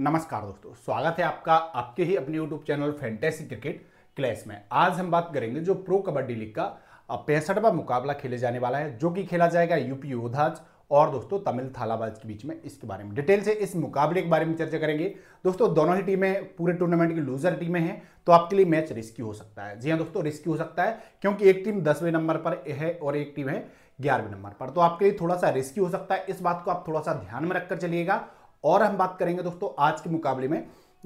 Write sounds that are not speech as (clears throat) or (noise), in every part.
नमस्कार दोस्तों स्वागत है आपका आपके ही अपने YouTube channel fantasy cricket clash में आज हम बात करेंगे जो प्रो कबड्डी लीग का पैंसठवा मुकाबला खेले जाने वाला है जो कि खेला जाएगा यूपी योधाज और दोस्तों तमिल थालाबाज के बीच में इसके बारे में डिटेल से इस मुकाबले के बारे में चर्चा करेंगे दोस्तों दोनों ही टीमें पूरे टूर्नामेंट की लूजर टीमें हैं तो आपके लिए मैच रिस्की हो सकता है जी हाँ दोस्तों रिस्की हो सकता है क्योंकि एक टीम दसवें नंबर पर है और एक टीम है ग्यारहवें नंबर पर तो आपके लिए थोड़ा सा रिस्की हो सकता है इस बात को आप थोड़ा सा ध्यान में रखकर चलिएगा और हम बात करेंगे दोस्तों आज के मुकाबले में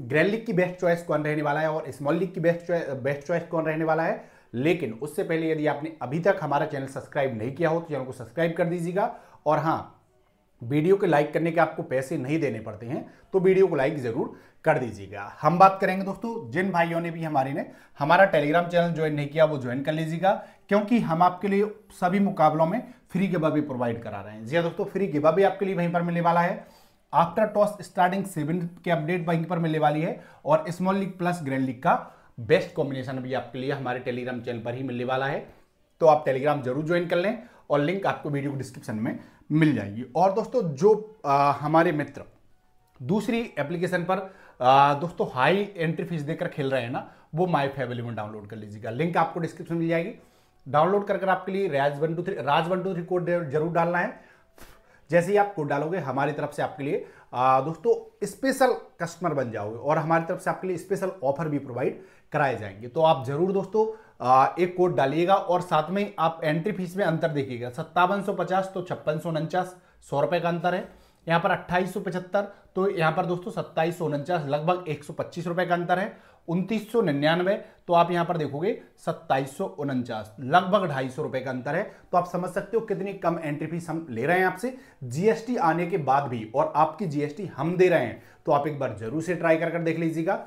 ग्रैंड लीग की बेस्ट चॉइस कौन रहने वाला है और स्मॉल लीग की बेस्ट चॉइस बेस्ट चॉइस कौन रहने वाला है लेकिन उससे पहले यदि आपने अभी तक हमारा चैनल सब्सक्राइब नहीं किया हो तो चैनल को सब्सक्राइब कर दीजिएगा और हाँ वीडियो के लाइक करने के आपको पैसे नहीं देने पड़ते हैं तो वीडियो को लाइक ज़रूर कर दीजिएगा हम बात करेंगे दोस्तों जिन भाइयों ने भी हमारे ने हमारा टेलीग्राम चैनल ज्वाइन नहीं किया वो ज्वाइन कर लीजिएगा क्योंकि हम आपके लिए सभी मुकाबलों में फ्री गिबा भी प्रोवाइड करा रहे हैं जी हाँ दोस्तों फ्री गिबा भी आपके लिए वहीं पर मिलने वाला है आफ्टर टॉस स्टार्टिंग सेवन के अपडेट वहीं पर मिलने वाली है और small league plus grand league का बेस्ट कॉम्बिनेशन भी आपके लिए हमारे टेलीग्राम चैनल पर ही मिलने वाला है तो आप टेलीग्राम जरूर ज्वाइन कर लें और लिंक आपको वीडियो डिस्क्रिप्शन में मिल जाएगी और दोस्तों जो आ, हमारे मित्र दूसरी एप्लीकेशन पर आ, दोस्तों हाई एंट्री फीस देकर खेल रहे हैं ना वो माय फैमिली में डाउनलोड कर लीजिएगा लिंक आपको डिस्क्रिप्शन मिल जाएगी डाउनलोड कर आपके लिए Raj one two three Raj one two three code जरूर डालना है जैसे ही आप कोड डालोगे हमारी तरफ से आपके लिए दोस्तों स्पेशल कस्टमर बन जाओगे और हमारी तरफ से आपके लिए स्पेशल ऑफर भी प्रोवाइड कराए जाएंगे तो आप जरूर दोस्तों एक कोड डालिएगा और साथ में आप एंट्री फीस में अंतर देखिएगा सत्तावन तो छप्पन सौ का अंतर है यहाँ पर अट्ठाईस तो यहाँ पर दोस्तों सत्ताईस लगभग एक का अंतर है उनतीस तो आप यहां पर देखोगे सत्ताईस सौ उनचास लगभग ढाई सौ रुपए का अंतर है तो आप समझ सकते हो कितनी कम एंट्री फीस हम ले रहे हैं आपसे जीएसटी आने के बाद भी और आपकी जीएसटी हम दे रहे हैं तो आप एक बार जरूर से ट्राई कर कर देख लीजिएगा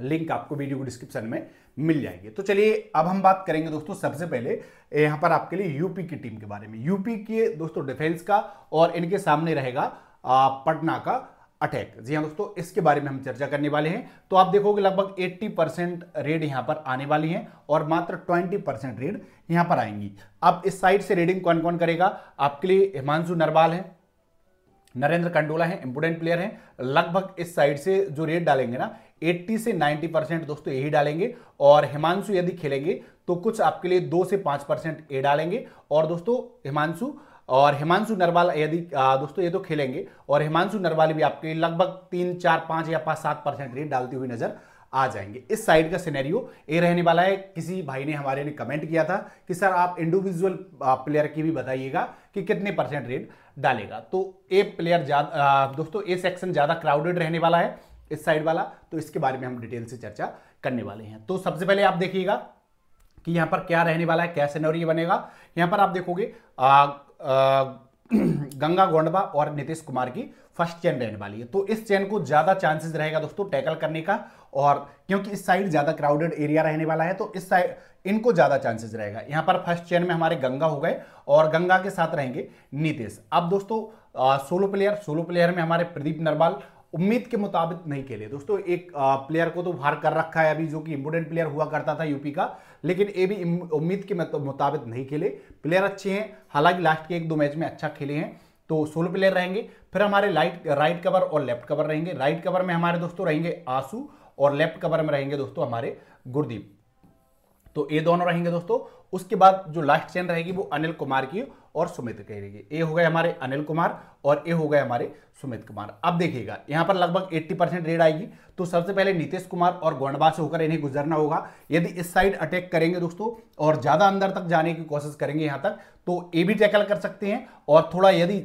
लिंक आपको वीडियो को डिस्क्रिप्शन में मिल जाएगी तो चलिए अब हम बात करेंगे दोस्तों सबसे पहले यहां पर आपके लिए यूपी की टीम के बारे में यूपी के दोस्तों डिफेंस का और इनके सामने रहेगा पटना का अटैक जी हाँ दोस्तों इसके बारे में हम चर्चा करने वाले हैं तो आप देखोगे लगभग 80 परसेंट रेड यहाँ पर आने वाली हैं और मात्र 20 परसेंट रेड यहाँ पर आएंगी अब इस साइड से रेडिंग कौन कौन करेगा आपके लिए हिमांशु नरवाल है नरेंद्र कंडोला है इंपोर्टेंट प्लेयर हैं लगभग इस साइड से जो रेड डालेंगे ना 80 से 90 परसेंट दोस्तों यही डालेंगे और हिमांशु यदि खेलेंगे तो कुछ आपके लिए दो से पांच परसेंट ए डालेंगे और दोस्तों हिमांशु और हिमांशु नरवाल यदि दोस्तों ये तो खेलेंगे और हिमांशु नरवाल भी आपके लगभग तीन चार पाँच या पाँच सात परसेंट रेट डालती हुई नजर आ जाएंगे इस साइड का सिनेरियो ये रहने वाला है किसी भाई ने हमारे ने कमेंट किया था कि सर आप इंडिविजुअल प्लेयर की भी बताइएगा कि कितने परसेंट रेट डालेगा तो ये प्लेयर ज़्यादा दोस्तों ये सेक्शन ज़्यादा क्राउडेड रहने वाला है इस साइड वाला तो इसके बारे में हम डिटेल से चर्चा करने वाले हैं तो सबसे पहले आप देखिएगा कि यहाँ पर क्या रहने वाला है क्या सिनेरियो बनेगा यहाँ पर आप देखोगे (clears throat) गंगा गोंडवा और नीतीश कुमार की फर्स्ट चेन रहने वाली है तो इस चेन को ज़्यादा चांसेस रहेगा दोस्तों टैकल करने का और क्योंकि इस साइड ज़्यादा क्राउडेड एरिया रहने वाला है तो इस साइड इनको ज़्यादा चांसेस रहेगा यहाँ पर फर्स्ट चेन में हमारे गंगा हो गए और गंगा के साथ रहेंगे नीतीश अब दोस्तों सोलो प्लेयर सोलो प्लेयर में हमारे प्रदीप नरवाल उम्मीद के मुताबिक नहीं खेले दोस्तों एक प्लेयर को तो भार कर रखा है अभी जो कि इंपोर्टेंट प्लेयर हुआ करता था यूपी का लेकिन ए भी उम्मीद के मुताबिक नहीं खेले प्लेयर अच्छे हैं हालांकि लास्ट के एक दो मैच में अच्छा खेले हैं तो सोलो प्लेयर रहेंगे फिर हमारे लाइट राइट कवर और लेफ्ट कवर रहेंगे राइट कवर में हमारे दोस्तों रहेंगे आंसू और लेफ्ट कवर में रहेंगे दोस्तों हमारे गुरदीप तो ये दोनों रहेंगे दोस्तों उसके बाद जो लास्ट चैन रहेगी वो अनिल कुमार की और सुमित की रहेगी ए हो गए हमारे अनिल कुमार और ए हो गए हमारे सुमित कुमार अब देखिएगा यहां पर लगभग 80 परसेंट रेड आएगी तो सबसे पहले नीतीश कुमार और गोंडवा से होकर इन्हें गुजरना होगा यदि इस साइड अटैक करेंगे दोस्तों और ज़्यादा अंदर तक जाने की कोशिश करेंगे यहां तक तो ए भी टैकल कर सकते हैं और थोड़ा यदि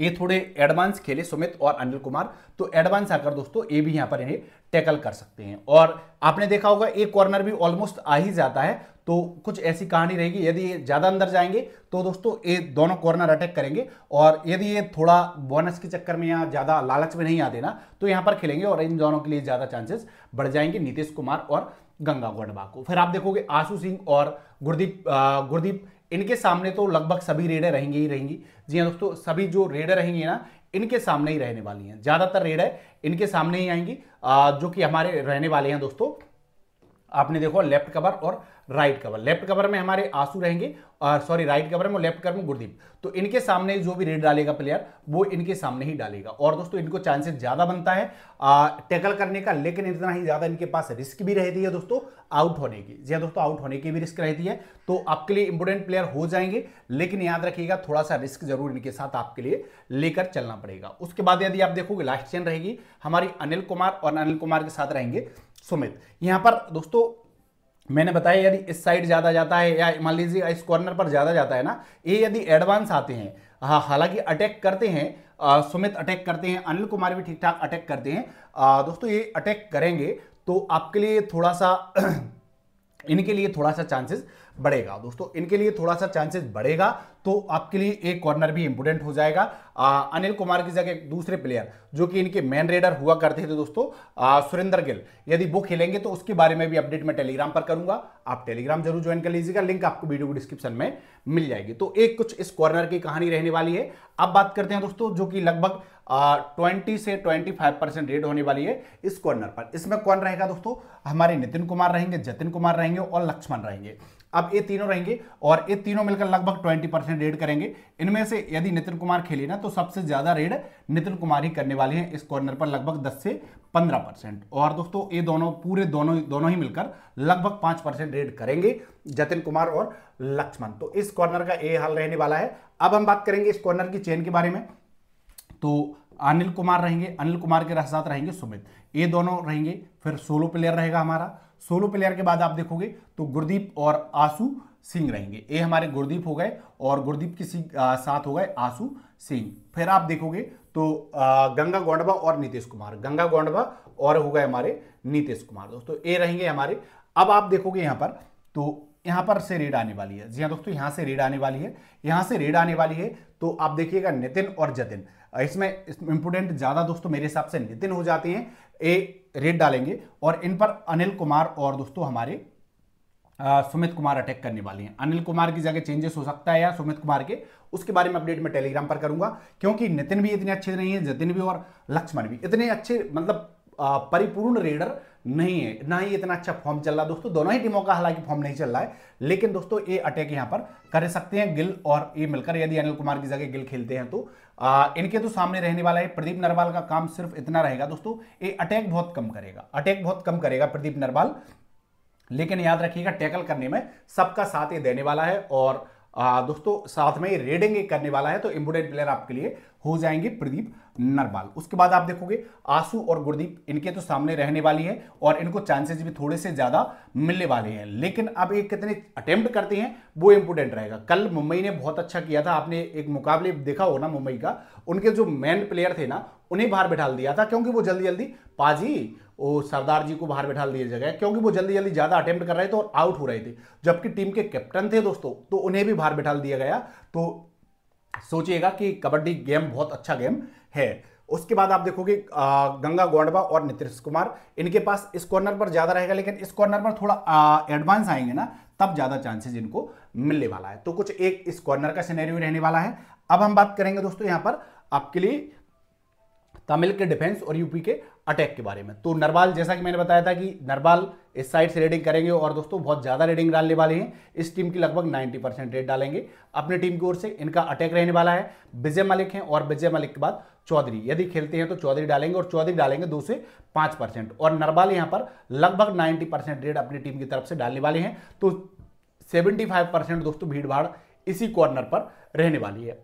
ये थोड़े एडवांस खेले सुमित और अनिल कुमार तो एडवांस आकर दोस्तों ये भी यहां पर इन्हें टैकल कर सकते हैं और आपने देखा होगा एक कॉर्नर भी ऑलमोस्ट आ ही जाता है तो कुछ ऐसी कहानी रहेगी यदि ये ज़्यादा अंदर जाएंगे तो दोस्तों ये दोनों कॉर्नर अटैक करेंगे और यदि ये थोड़ा बोनस के चक्कर में या ज़्यादा लालच में नहीं आते ना तो यहाँ पर खेलेंगे और इन दोनों के लिए ज़्यादा चांसेस बढ़ जाएंगे नीतीश कुमार और गंगा गोडवा को फिर आप देखोगे आशु सिंह और गुरदीप गुरदीप इनके सामने तो लगभग सभी रेडें रहेंगे ही रहेंगी जी हाँ दोस्तों सभी जो रेडें रहेंगे ना इनके सामने ही रहने वाली हैं ज़्यादातर रेड है इनके सामने ही आएंगी जो कि हमारे रहने वाले हैं दोस्तों आपने देखो लेफ्ट कवर और राइट कवर लेफ्ट कवर में हमारे आंसू रहेंगे सॉरी राइट कवर में लेफ्ट कवर में गुरदीप तो इनके सामने जो भी रेड डालेगा प्लेयर वो इनके सामने ही डालेगा और दोस्तों इनको चांसेस ज़्यादा बनता है टैकल करने का लेकिन इतना ही ज़्यादा इनके पास रिस्क भी रहती है दोस्तों आउट होने की जी हाँ दोस्तों आउट होने की भी रिस्क रहती है तो आपके लिए इंपोर्टेंट प्लेयर हो जाएंगे लेकिन याद रखिएगा थोड़ा सा रिस्क जरूर इनके साथ आपके लिए लेकर चलना पड़ेगा उसके बाद यदि आप देखोगे लास्ट चेन रहेगी हमारी अनिल कुमार और अनिल कुमार के साथ रहेंगे सुमित यहाँ पर दोस्तों मैंने बताया यदि इस साइड ज़्यादा जाता है या मान लीजिए इस कॉर्नर पर ज़्यादा जाता है ना ये यदि एडवांस आते हैं हाँ हालांकि अटैक करते हैं आ, सुमित अटैक करते हैं अनिल कुमार भी ठीक ठाक अटैक करते हैं आ, दोस्तों ये अटैक करेंगे तो आपके लिए थोड़ा सा (clears throat) इनके लिए थोड़ा सा चांसेस बढ़ेगा दोस्तों इनके लिए थोड़ा सा चांसेस बढ़ेगा तो आपके लिए एक कॉर्नर भी इंपोर्टेंट हो जाएगा आ, अनिल कुमार की जगह दूसरे प्लेयर जो कि इनके मेन रेडर हुआ करते थे दोस्तों सुरेंद्र गिल यदि वो खेलेंगे तो उसके बारे में भी अपडेट मैं टेलीग्राम पर करूंगा आप टेलीग्राम जरूर ज्वाइन कर लीजिएगा लिंक आपको वीडियो को डिस्क्रिप्शन में मिल जाएगी तो एक कुछ इस कॉर्नर की कहानी रहने वाली है अब बात करते हैं दोस्तों जो कि लगभग ट्वेंटी से ट्वेंटी फाइव परसेंट रेट होने वाली है इस कॉर्नर पर इसमें कौन रहेगा दोस्तों हमारे नितिन कुमार रहेंगे जतिन कुमार रहेंगे और लक्ष्मण रहेंगे अब ये तीनों रहेंगे और ये तीनों मिलकर लगभग 20 परसेंट रेड करेंगे इनमें से यदि नितिन कुमार खेले ना तो सबसे ज़्यादा रेड नितिन कुमार ही करने वाले हैं इस कॉर्नर पर लगभग 10 से 15 परसेंट और दोस्तों ये दोनों पूरे दोनों दोनों ही मिलकर लगभग 5 परसेंट रेड करेंगे जतिन कुमार और लक्ष्मण तो इस कॉर्नर का ये हाल रहने वाला है अब हम बात करेंगे इस कॉर्नर की चेन के बारे में तो अनिल कुमार रहेंगे अनिल कुमार के साथ रहेंगे सुमित ये दोनों रहेंगे फिर सोलो प्लेयर रहेगा हमारा सोलो प्लेयर के बाद आप देखोगे तो गुरदीप और आसू सिंह रहेंगे ये हमारे गुरदीप हो गए और गुरदीप के साथ हो गए आसू सिंह फिर आप देखोगे तो गंगा गोंडवा और नीतीश कुमार गंगा गोंडवा और हो गए हमारे नीतीश कुमार दोस्तों तो ये रहेंगे हमारे अब आप देखोगे यहाँ पर तो यहाँ पर से रेड आने वाली है जी हाँ दोस्तों यहाँ से रेड आने वाली है यहाँ से रेड आने वाली है तो आप देखिएगा नितिन और जतिन इसमें इंपोर्टेंट ज़्यादा दोस्तों मेरे हिसाब से नितिन हो जाते हैं ए रेड डालेंगे और इन पर अनिल कुमार और दोस्तों हमारे सुमित कुमार अटैक करने वाले हैं अनिल कुमार की जगह चेंजेस हो सकता है या सुमित कुमार के उसके बारे में अपडेट मैं टेलीग्राम पर करूंगा क्योंकि नितिन भी इतने अच्छे नहीं है जतिन भी और लक्ष्मण भी इतने अच्छे मतलब परिपूर्ण रेडर नहीं है ना ही इतना अच्छा फॉर्म चल रहा है दोस्तों दोनों ही टीमों का हालांकि फॉर्म नहीं चल रहा है लेकिन दोस्तों ये अटैक यहाँ पर कर सकते हैं गिल और ये मिलकर यदि अनिल कुमार की जगह गिल खेलते हैं तो आ, इनके तो सामने रहने वाला है प्रदीप नरवाल का काम सिर्फ इतना रहेगा दोस्तों ये अटैक बहुत कम करेगा अटैक बहुत कम करेगा प्रदीप नरवाल लेकिन याद रखिएगा टैकल करने में सबका साथ ये देने वाला है और दोस्तों साथ में रेडिंग एक करने वाला है तो इंपोर्टेंट प्लेयर आपके लिए हो जाएंगे प्रदीप नरवाल उसके बाद आप देखोगे आंसू और गुरदीप इनके तो सामने रहने वाली है और इनको चांसेस भी थोड़े से ज़्यादा मिलने वाले हैं लेकिन अब ये कितने अटेम्प्ट करते हैं वो इंपोर्टेंट रहेगा कल मुंबई ने बहुत अच्छा किया था आपने एक मुकाबले देखा हो ना मुंबई का उनके जो मेन प्लेयर थे ना उन्हें बाहर बिठा दिया था क्योंकि वो जल्दी जल्दी पाजी वो सरदार जी को बाहर बैठा दिया जाएगा क्योंकि वो जल्दी जल्दी ज़्यादा अटैम्प्ट कर रहे थे और आउट हो रहे थे जबकि टीम के कैप्टन थे दोस्तों तो उन्हें भी बाहर बैठा दिया गया तो सोचिएगा कि कबड्डी गेम बहुत अच्छा गेम है उसके बाद आप देखोगे गंगा गोंडवा और नितीश कुमार इनके पास इस कॉर्नर पर ज़्यादा रहेगा लेकिन इस कॉर्नर पर थोड़ा एडवांस आएंगे ना तब ज़्यादा चांसेस इनको मिलने वाला है तो कुछ एक इस कॉर्नर का सिनेरियो रहने वाला है अब हम बात करेंगे दोस्तों यहाँ पर आपके लिए तमिल के डिफेंस और यूपी के अटैक के बारे में तो नरवाल जैसा कि मैंने बताया था कि नरवाल इस साइड से रेडिंग करेंगे और दोस्तों बहुत ज़्यादा रेडिंग डालने वाले हैं इस टीम की लगभग 90 परसेंट रेट डालेंगे अपनी टीम की ओर से इनका अटैक रहने वाला है विजय मलिक हैं और विजय मलिक के बाद चौधरी यदि खेलते हैं तो चौधरी डालेंगे और चौधरी डालेंगे दो से पांच परसेंट और नरवाल यहां पर लगभग नाइन्टी परसेंट रेट अपनी टीम की तरफ से डालने वाले हैं तो सेवेंटी फाइव परसेंट दोस्तों भीड़ भाड़ इसी कॉर्नर पर रहने वाली है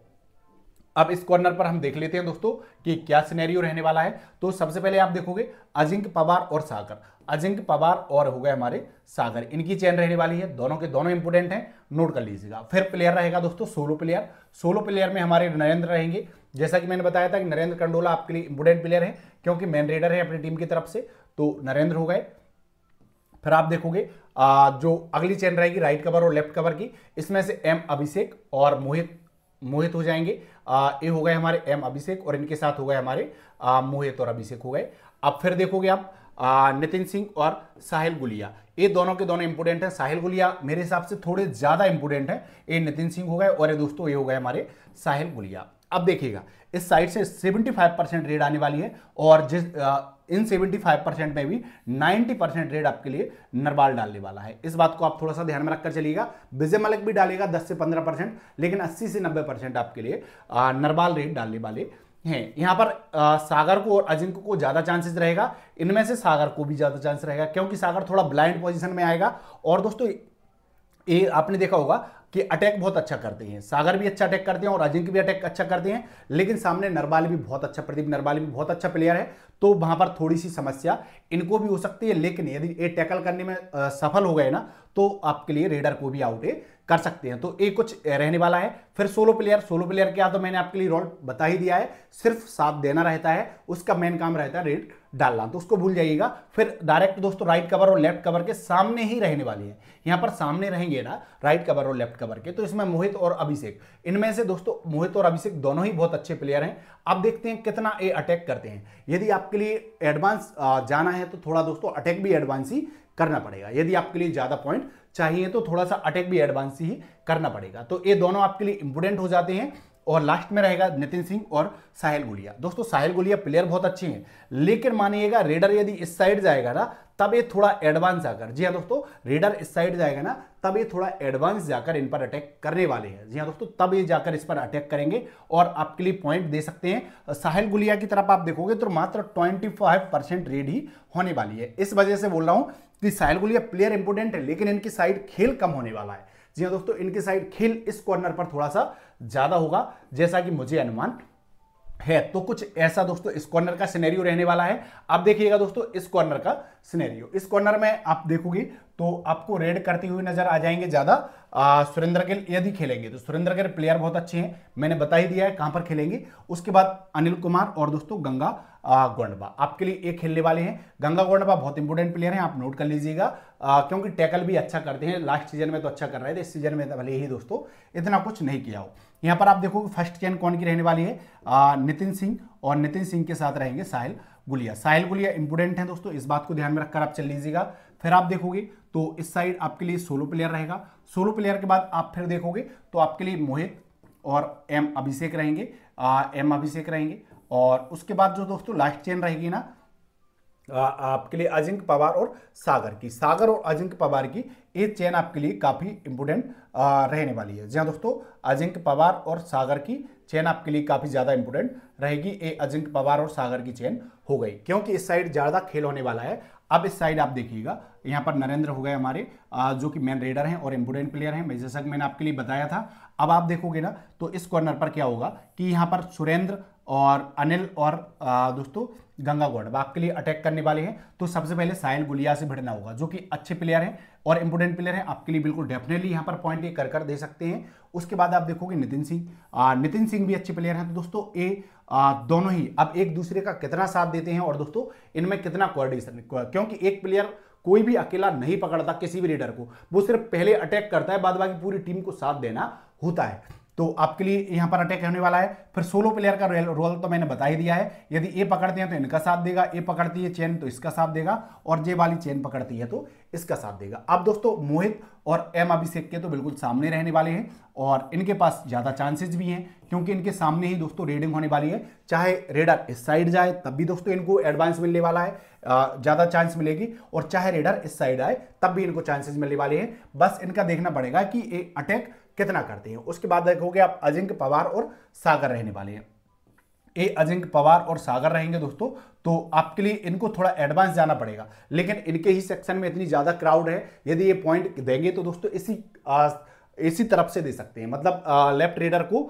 अब इस कॉर्नर पर हम देख लेते हैं दोस्तों कि क्या सिनेरियो रहने वाला है तो सबसे पहले आप देखोगे अजिंक पवार और सागर अजिंक पवार और हो गए हमारे सागर इनकी चैन रहने वाली है दोनों के दोनों इंपोर्टेंट हैं नोट कर लीजिएगा फिर प्लेयर रहेगा दोस्तों सोलो प्लेयर सोलो प्लेयर में हमारे नरेंद्र रहेंगे जैसा कि मैंने बताया था कि नरेंद्र कंडोला आपके लिए इंपोर्टेंट प्लेयर है क्योंकि मैन रेडर है अपनी टीम की तरफ से तो नरेंद्र हो गए फिर आप देखोगे जो अगली चैन रहेगी राइट कवर और लेफ्ट कवर की इसमें से एम अभिषेक और मोहित मोहित हो जाएंगे ये हो गए हमारे एम अभिषेक और इनके साथ हो गए हमारे मोहित और अभिषेक हो गए अब फिर देखोगे आप नितिन सिंह और साहिल गुलिया ये दोनों के दोनों इंपोर्टेंट हैं साहिल गुलिया मेरे हिसाब से थोड़े ज़्यादा इंपोर्टेंट हैं ये नितिन सिंह हो गए और ये दोस्तों ये हो गए हमारे साहिल गुलिया अब देखिएगा इस साइड से 75 परसेंट रेड आने वाली है और जिस इन 75 परसेंट में भी 90 परसेंट रेट आपके लिए नरवाल डालने वाला है इस बात को आप थोड़ा सा ध्यान में रखकर चलिएगा विजय मलक भी डालेगा 10 से 15 परसेंट लेकिन 80 से 90 परसेंट आपके लिए नरवाल रेट डालने वाले हैं यहाँ पर आ, सागर को और अजिंक को ज़्यादा चांसेस रहेगा इनमें से सागर को भी ज़्यादा चांस रहेगा क्योंकि सागर थोड़ा ब्लाइंड पोजिशन में आएगा और दोस्तों ये आपने देखा होगा कि अटैक बहुत अच्छा करते हैं सागर भी अच्छा अटैक करते हैं और अजिंक भी अटैक अच्छा करते हैं लेकिन सामने नरबाल भी बहुत अच्छा प्रदीप नरबाल भी बहुत अच्छा प्लेयर है तो वहां पर थोड़ी सी समस्या इनको भी हो सकती है लेकिन यदि ये टैकल करने में सफल हो गए ना तो आपके लिए रेडर को भी आउट eh, कर सकते हैं तो ये कुछ eh, रहने वाला है फिर सोलो प्लेयर सोलो प्लेयर क्या तो मैंने आपके लिए रोल बता ही दिया है सिर्फ साथ देना रहता है उसका मेन काम रहता है रेड डालना तो उसको भूल जाइएगा फिर डायरेक्ट दोस्तों राइट कवर और लेफ्ट कवर के सामने ही रहने वाली है यहाँ पर सामने रहेंगे ना राइट कवर और लेफ्ट कवर के तो इसमें मोहित और अभिषेक इनमें से दोस्तों मोहित और अभिषेक दोनों ही बहुत अच्छे प्लेयर हैं आप देखते हैं कितना ये eh, अटैक करते हैं यदि आपके लिए एडवांस जाना है तो थोड़ा दोस्तों अटैक भी एडवांस ही करना पड़ेगा यदि आपके लिए ज़्यादा पॉइंट चाहिए तो थोड़ा सा अटैक भी एडवांस ही करना पड़ेगा तो ये दोनों आपके लिए इंपोर्टेंट हो जाते हैं और लास्ट में रहेगा नितिन सिंह और साहिल गुलिया दोस्तों साहिल गुलिया प्लेयर बहुत अच्छे हैं लेकिन मानिएगा रेडर यदि इस साइड जाएगा ना तब ये थोड़ा एडवांस जाकर जी हाँ दोस्तों रेडर इस साइड जाएगा ना तब ये थोड़ा एडवांस जाकर इन पर अटैक करने वाले हैं जी हाँ दोस्तों तब ये जाकर इस पर अटैक करेंगे और आपके लिए पॉइंट दे सकते हैं साहिल गुलिया की तरफ आप देखोगे तो मात्र ट्वेंटी रेड ही होने वाली है इस वजह से बोल रहा हूं कि साहिल गुलिया प्लेयर इंपोर्टेंट है लेकिन इनकी साइड खेल कम होने वाला है जी हाँ दोस्तों इनकी साइड खेल इस कॉर्नर पर थोड़ा सा ज्यादा होगा जैसा कि मुझे अनुमान है तो कुछ ऐसा दोस्तों इस कॉर्नर का सिनेरियो रहने वाला है आप देखिएगा दोस्तों इस कॉर्नर का सिनेरियो इस कॉर्नर में आप देखोगे तो आपको रेड करते हुए नजर आ जाएंगे ज्यादा सुरेंद्र गिल यदि खेलेंगे तो सुरेंद्र गिल प्लेयर बहुत अच्छे हैं मैंने बता ही दिया है कहां पर खेलेंगे उसके बाद अनिल कुमार और दोस्तों गंगा गोंडबा आपके लिए एक खेलने वाले हैं गंगा गोंडबा बहुत इंपॉर्टेंट प्लेयर हैं आप नोट कर लीजिएगा क्योंकि टैकल भी अच्छा करते हैं लास्ट सीजन में तो अच्छा कर रहे थे इस सीजन में भले ही दोस्तों इतना कुछ नहीं किया हो यहाँ पर आप देखो फर्स्ट चैन कौन की रहने वाली है नितिन सिंह और नितिन सिंह के साथ रहेंगे साहिल गुलिया साहिल गुलिया इंपोर्टेंट है दोस्तों इस बात को ध्यान में रखकर आप चल लीजिएगा फिर आप देखोगे तो इस साइड आपके लिए सोलो प्लेयर रहेगा सोलो प्लेयर के बाद आप फिर देखोगे तो आपके लिए मोहित और एम अभिषेक रहेंगे आ, एम अभिषेक रहेंगे और उसके बाद जो दोस्तों लास्ट चेन रहेगी ना आ, आपके लिए अजिंक पवार और सागर की सागर और अजिंक पवार की ये चेन आपके लिए काफ़ी इंपोर्टेंट रहने वाली है जी हाँ दोस्तों अजिंक पवार और सागर की चेन आपके लिए काफ़ी ज़्यादा इंपोर्टेंट रहेगी ये अजिंक पवार और सागर की चेन हो गई क्योंकि इस साइड ज़्यादा खेल होने वाला है अब इस साइड आप देखिएगा यहाँ पर नरेंद्र हो गए हमारे जो कि मेन रेडर हैं और इम्पोर्टेंट प्लेयर हैं मैं जैसा कि मैंने आपके लिए बताया था अब आप देखोगे ना तो इस कॉर्नर पर क्या होगा कि यहाँ पर सुरेंद्र और अनिल और दोस्तों गंगा गौडब आपके लिए अटैक करने वाले हैं तो सबसे पहले साहिल गुलिया से भिड़ना होगा जो कि अच्छे प्लेयर हैं और इंपोर्टेंट प्लेयर हैं आपके लिए बिल्कुल डेफिनेटली यहाँ पर पॉइंट ये कर कर दे सकते हैं उसके बाद आप देखोगे नितिन सिंह नितिन सिंह भी अच्छे प्लेयर हैं तो दोस्तों ये दोनों ही अब एक दूसरे का कितना साथ देते हैं और दोस्तों इनमें कितना कोऑर्डिनेशन क्योंकि एक प्लेयर कोई भी अकेला नहीं पकड़ता किसी भी रेडर को वो सिर्फ पहले अटैक करता है बाद बाकी पूरी टीम को साथ देना होता है तो आपके लिए यहाँ पर अटैक होने वाला है फिर सोलो प्लेयर का रोल तो मैंने बता ही दिया है यदि ए पकड़ते हैं तो इनका साथ देगा ए पकड़ती है चेन तो इसका साथ देगा और जे वाली चेन पकड़ती है तो इसका साथ देगा अब दोस्तों मोहित और एम अभिषेक के तो बिल्कुल सामने रहने वाले हैं और इनके पास ज़्यादा चांसेस भी हैं क्योंकि इनके सामने ही दोस्तों रेडिंग होने वाली है चाहे रेडर इस साइड जाए तब भी दोस्तों इनको एडवांस मिलने वाला है ज़्यादा चांस मिलेगी और चाहे रेडर इस साइड आए तब भी इनको चांसेस मिलने वाले हैं बस इनका देखना पड़ेगा कि अटैक कितना करते हैं उसके बाद देखोगे आप अजिंक्य पवार और सागर रहने वाले हैं ए अजिंक्य पवार और सागर रहेंगे दोस्तों तो आपके लिए इनको थोड़ा एडवांस जाना पड़ेगा लेकिन इनके ही सेक्शन में इतनी ज़्यादा क्राउड है यदि ये पॉइंट देंगे तो दोस्तों इसी इसी तरफ से दे सकते हैं मतलब लेफ्ट रेडर को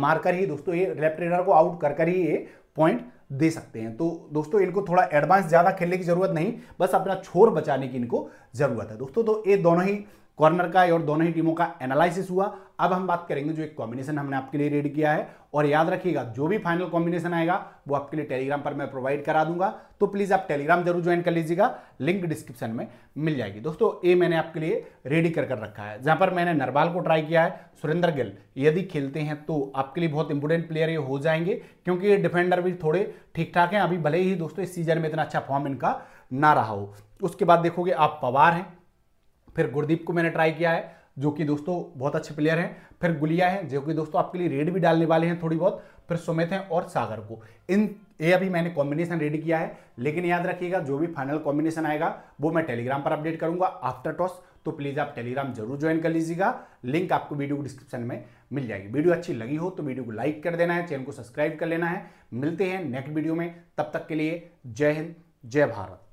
मारकर ही दोस्तों ये लेफ्ट रेडर को आउट कर कर ही ये पॉइंट दे सकते हैं तो दोस्तों इनको थोड़ा एडवांस ज़्यादा खेलने की ज़रूरत नहीं बस अपना छोर बचाने की इनको ज़रूरत है दोस्तों तो ये दोनों ही कॉर्नर का और दोनों ही टीमों का एनालिसिस हुआ अब हम बात करेंगे जो एक कॉम्बिनेशन हमने आपके लिए रेड किया है और याद रखिएगा जो भी फाइनल कॉम्बिनेशन आएगा वो आपके लिए टेलीग्राम पर मैं प्रोवाइड करा दूंगा तो प्लीज आप टेलीग्राम जरूर ज्वाइन कर लीजिएगा लिंक डिस्क्रिप्शन में मिल जाएगी दोस्तों ये मैंने आपके लिए रेडी कर कर रखा है जहां पर मैंने नरवाल को ट्राई किया है सुरेंद्र गिल यदि खेलते हैं तो आपके लिए बहुत इंपोर्टेंट प्लेयर ये हो जाएंगे क्योंकि ये डिफेंडर भी थोड़े ठीक ठाक हैं अभी भले ही दोस्तों इस सीजन में इतना अच्छा फॉर्म इनका ना रहा हो उसके बाद देखोगे आप पवार हैं फिर गुरदीप को मैंने ट्राई किया है जो कि दोस्तों बहुत अच्छे प्लेयर हैं फिर गुलिया है जो कि दोस्तों आपके लिए रेड भी डालने वाले हैं थोड़ी बहुत फिर सुमित हैं और सागर को इन ये अभी मैंने कॉम्बिनेशन रेडी किया है लेकिन याद रखिएगा जो भी फाइनल कॉम्बिनेशन आएगा वो मैं टेलीग्राम पर अपडेट करूंगा आफ्टर टॉस तो प्लीज़ आप टेलीग्राम जरूर ज्वाइन कर लीजिएगा लिंक आपको वीडियो को डिस्क्रिप्शन में मिल जाएगी वीडियो अच्छी लगी हो तो वीडियो को लाइक कर देना है चैनल को सब्सक्राइब कर लेना है मिलते हैं नेक्स्ट वीडियो में तब तक के लिए जय हिंद जय भारत